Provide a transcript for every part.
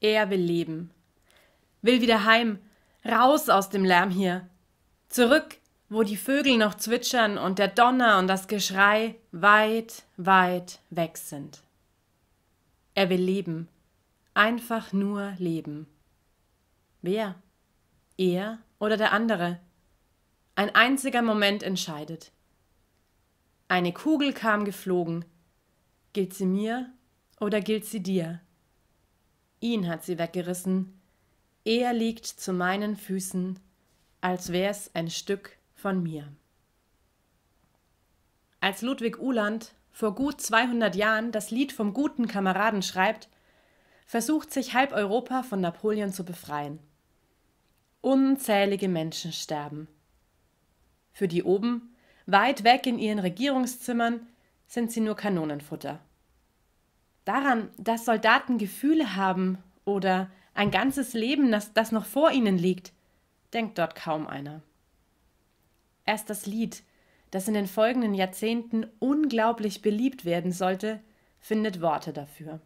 Er will leben. Will wieder heim, raus aus dem Lärm hier. Zurück, wo die Vögel noch zwitschern und der Donner und das Geschrei weit, weit weg sind. Er will leben. Einfach nur leben. Wer? Er oder der andere? Ein einziger Moment entscheidet. Eine Kugel kam geflogen. Gilt sie mir oder gilt sie dir? ihn hat sie weggerissen. Er liegt zu meinen Füßen, als wär's ein Stück von mir. Als Ludwig Uhland vor gut 200 Jahren das Lied vom guten Kameraden schreibt, versucht sich halb Europa von Napoleon zu befreien. Unzählige Menschen sterben. Für die oben, weit weg in ihren Regierungszimmern, sind sie nur Kanonenfutter daran, dass Soldaten Gefühle haben oder ein ganzes Leben, das, das noch vor ihnen liegt, denkt dort kaum einer. Erst das Lied, das in den folgenden Jahrzehnten unglaublich beliebt werden sollte, findet Worte dafür.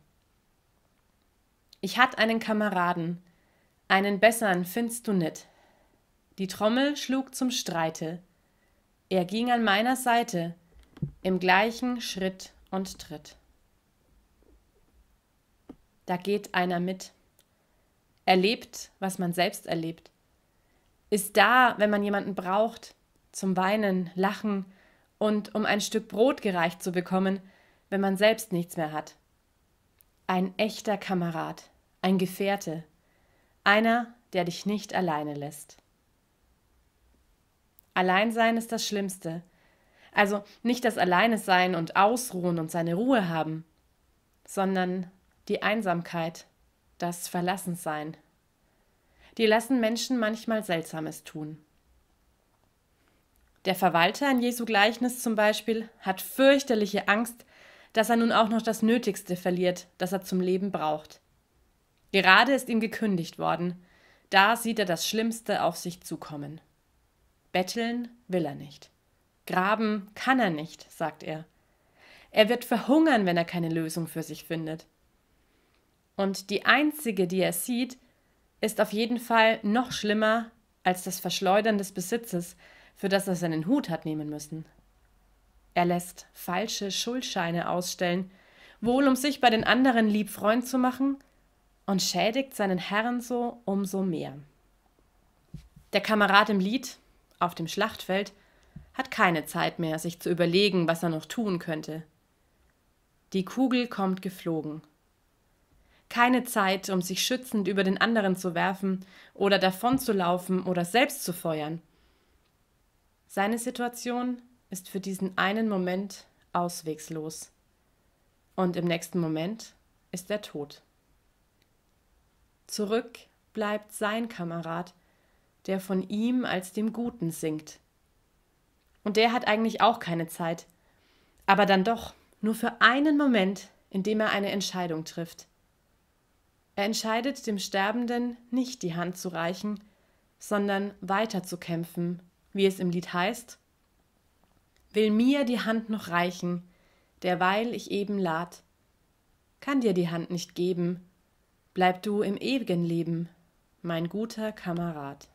Ich hatt einen Kameraden, einen bessern findst du nit. Die Trommel schlug zum Streite. Er ging an meiner Seite, im gleichen Schritt und Tritt. Da geht einer mit. Erlebt, was man selbst erlebt. Ist da, wenn man jemanden braucht, zum Weinen, Lachen und um ein Stück Brot gereicht zu bekommen, wenn man selbst nichts mehr hat. Ein echter Kamerad, ein Gefährte, einer, der dich nicht alleine lässt. Alleinsein ist das Schlimmste. Also nicht das Alleine sein und ausruhen und seine Ruhe haben, sondern die Einsamkeit, das Verlassensein. Die lassen Menschen manchmal Seltsames tun. Der Verwalter in Jesu Gleichnis zum Beispiel hat fürchterliche Angst, dass er nun auch noch das Nötigste verliert, das er zum Leben braucht. Gerade ist ihm gekündigt worden. Da sieht er das Schlimmste auf sich zukommen. Betteln will er nicht. Graben kann er nicht, sagt er. Er wird verhungern, wenn er keine Lösung für sich findet. Und die einzige, die er sieht, ist auf jeden Fall noch schlimmer als das Verschleudern des Besitzes, für das er seinen Hut hat nehmen müssen. Er lässt falsche Schuldscheine ausstellen, wohl um sich bei den anderen lieb Freund zu machen, und schädigt seinen Herrn so umso mehr. Der Kamerad im Lied, auf dem Schlachtfeld, hat keine Zeit mehr, sich zu überlegen, was er noch tun könnte. Die Kugel kommt geflogen keine Zeit, um sich schützend über den anderen zu werfen oder davonzulaufen oder selbst zu feuern. Seine Situation ist für diesen einen Moment auswegslos. Und im nächsten Moment ist er tot. Zurück bleibt sein Kamerad, der von ihm als dem Guten singt. Und der hat eigentlich auch keine Zeit, aber dann doch nur für einen Moment, in dem er eine Entscheidung trifft. Er entscheidet, dem Sterbenden nicht die Hand zu reichen, sondern weiter zu kämpfen, wie es im Lied heißt. Will mir die Hand noch reichen, derweil ich eben lad, kann dir die Hand nicht geben, bleib du im ewigen Leben, mein guter Kamerad.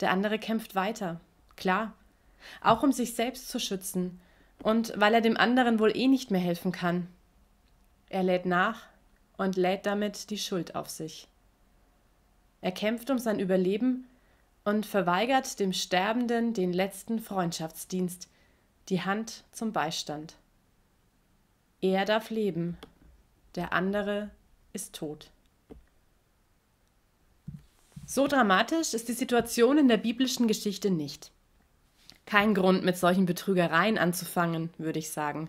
Der andere kämpft weiter, klar, auch um sich selbst zu schützen und weil er dem anderen wohl eh nicht mehr helfen kann. Er lädt nach, und lädt damit die Schuld auf sich. Er kämpft um sein Überleben und verweigert dem Sterbenden den letzten Freundschaftsdienst, die Hand zum Beistand. Er darf leben, der andere ist tot. So dramatisch ist die Situation in der biblischen Geschichte nicht. Kein Grund, mit solchen Betrügereien anzufangen, würde ich sagen.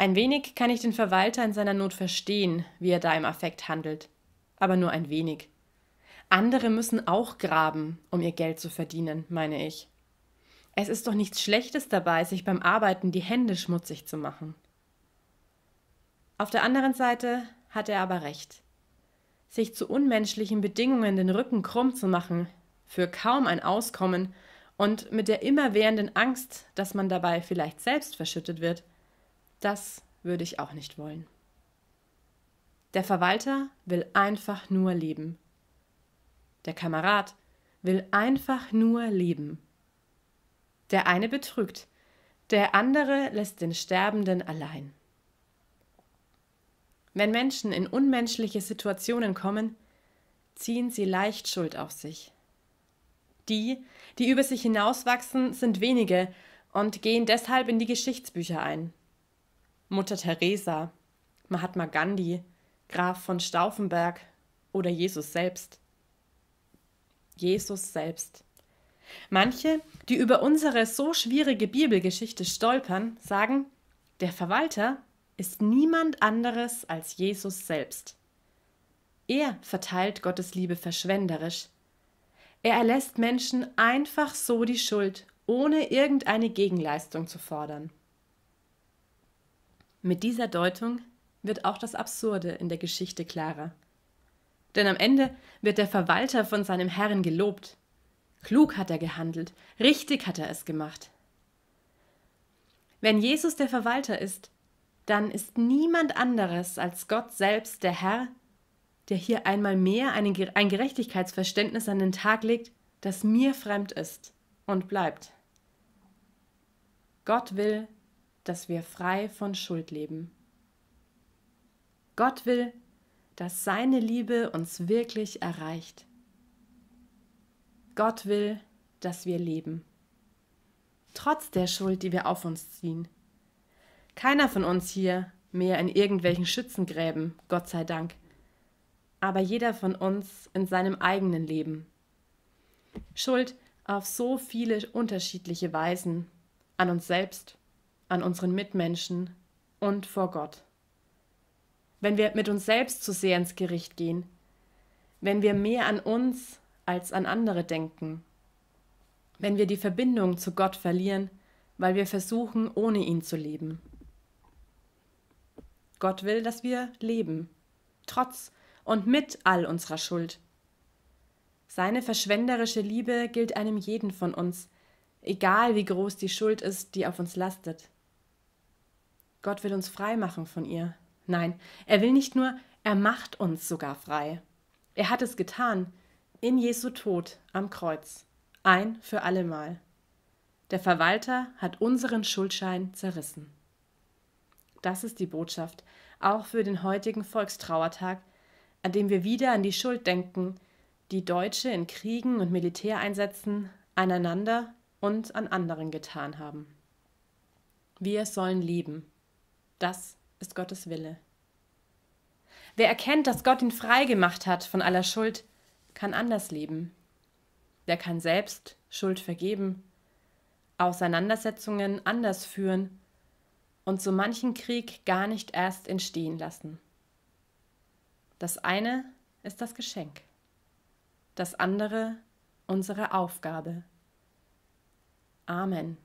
Ein wenig kann ich den Verwalter in seiner Not verstehen, wie er da im Affekt handelt. Aber nur ein wenig. Andere müssen auch graben, um ihr Geld zu verdienen, meine ich. Es ist doch nichts Schlechtes dabei, sich beim Arbeiten die Hände schmutzig zu machen. Auf der anderen Seite hat er aber recht. Sich zu unmenschlichen Bedingungen den Rücken krumm zu machen, für kaum ein Auskommen und mit der immerwährenden Angst, dass man dabei vielleicht selbst verschüttet wird, das würde ich auch nicht wollen. Der Verwalter will einfach nur leben. Der Kamerad will einfach nur leben. Der eine betrügt, der andere lässt den Sterbenden allein. Wenn Menschen in unmenschliche Situationen kommen, ziehen sie leicht Schuld auf sich. Die, die über sich hinauswachsen, sind wenige und gehen deshalb in die Geschichtsbücher ein. Mutter Teresa, Mahatma Gandhi, Graf von Stauffenberg oder Jesus selbst. Jesus selbst. Manche, die über unsere so schwierige Bibelgeschichte stolpern, sagen, der Verwalter ist niemand anderes als Jesus selbst. Er verteilt Gottes Liebe verschwenderisch. Er erlässt Menschen einfach so die Schuld, ohne irgendeine Gegenleistung zu fordern. Mit dieser Deutung wird auch das Absurde in der Geschichte klarer. Denn am Ende wird der Verwalter von seinem Herrn gelobt. Klug hat er gehandelt, richtig hat er es gemacht. Wenn Jesus der Verwalter ist, dann ist niemand anderes als Gott selbst der Herr, der hier einmal mehr ein Gerechtigkeitsverständnis an den Tag legt, das mir fremd ist und bleibt. Gott will, dass wir frei von Schuld leben. Gott will, dass seine Liebe uns wirklich erreicht. Gott will, dass wir leben. Trotz der Schuld, die wir auf uns ziehen. Keiner von uns hier mehr in irgendwelchen Schützengräben, Gott sei Dank, aber jeder von uns in seinem eigenen Leben. Schuld auf so viele unterschiedliche Weisen, an uns selbst, an unseren Mitmenschen und vor Gott. Wenn wir mit uns selbst zu sehr ins Gericht gehen, wenn wir mehr an uns als an andere denken, wenn wir die Verbindung zu Gott verlieren, weil wir versuchen, ohne ihn zu leben. Gott will, dass wir leben, trotz und mit all unserer Schuld. Seine verschwenderische Liebe gilt einem jeden von uns, egal wie groß die Schuld ist, die auf uns lastet. Gott will uns frei machen von ihr. Nein, er will nicht nur, er macht uns sogar frei. Er hat es getan, in Jesu Tod am Kreuz, ein für allemal. Der Verwalter hat unseren Schuldschein zerrissen. Das ist die Botschaft, auch für den heutigen Volkstrauertag, an dem wir wieder an die Schuld denken, die Deutsche in Kriegen und Militäreinsätzen aneinander und an anderen getan haben. Wir sollen lieben, das ist Gottes Wille. Wer erkennt, dass Gott ihn frei gemacht hat von aller Schuld, kann anders leben. Wer kann selbst Schuld vergeben, Auseinandersetzungen anders führen und so manchen Krieg gar nicht erst entstehen lassen. Das eine ist das Geschenk, das andere unsere Aufgabe. Amen.